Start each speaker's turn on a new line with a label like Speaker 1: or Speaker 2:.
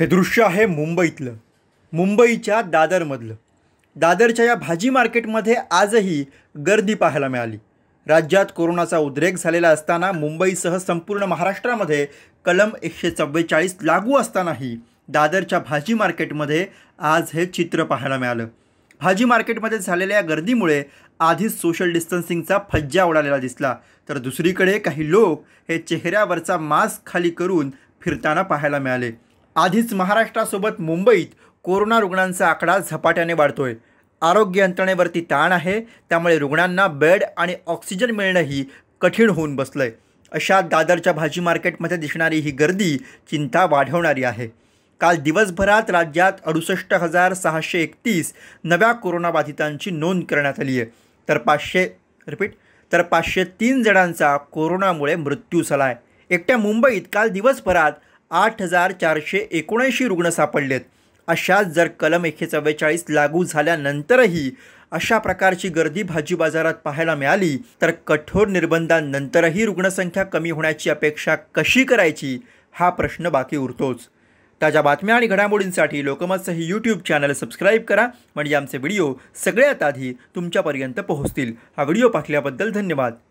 Speaker 1: हे दृश्य आहे मुंबईतलं मुंबईच्या दादरमधलं दादरच्या या भाजी मार्केटमध्ये आजही गर्दी पाहायला मिळाली राज्यात कोरोनाचा उद्रेक झालेला असताना मुंबईसह संपूर्ण महाराष्ट्रामध्ये कलम एकशे चव्वेचाळीस लागू असतानाही दादरच्या भाजी मार्केटमध्ये आज हे चित्र पाहायला मिळालं भाजी मार्केटमध्ये झालेल्या या गर्दीमुळे आधीच सोशल डिस्टन्सिंगचा फज्जा उडालेला दिसला तर दुसरीकडे काही लोक हे चेहऱ्यावरचा मास्क खाली करून फिरताना पाहायला मिळाले आधीच महाराष्ट्रासोबत मुंबईत कोरोना रुग्णांचा आकडा झपाट्याने वाढतोय आरोग्य यंत्रणेवरती ताण आहे त्यामुळे रुग्णांना बेड आणि ऑक्सिजन मिळणंही कठीण होऊन बसलं आहे अशा दादरच्या भाजी मार्केटमध्ये दिसणारी ही गर्दी चिंता वाढवणारी आहे काल दिवसभरात राज्यात अडुसष्ट हजार सहाशे एकतीस नव्या कोरोनाबाधितांची नोंद करण्यात आली आहे तर पाचशे रिपीट तर पाचशे तीन जणांचा कोरोनामुळे मृत्यू झाला आहे एकट्या मुंबईत काल दिवसभरात आठ हजार चारशे एकोणऐंशी रुग्ण सापडलेत अशाच जर कलम एकशे चव्वेचाळीस लागू झाल्यानंतरही अशा प्रकारची गर्दी भाजी बाजारात पाहायला मिळाली तर कठोर निर्बंधांनंतरही रुग्णसंख्या कमी होण्याची अपेक्षा कशी करायची हा प्रश्न बाकी उरतोच ताज्या बातम्या आणि घडामोडींसाठी लोकमतचं हे यूट्यूब चॅनल सबस्क्राईब करा म्हणजे आमचे व्हिडिओ सगळ्यात आधी तुमच्यापर्यंत पोहोचतील हा व्हिडिओ पाहिल्याबद्दल धन्यवाद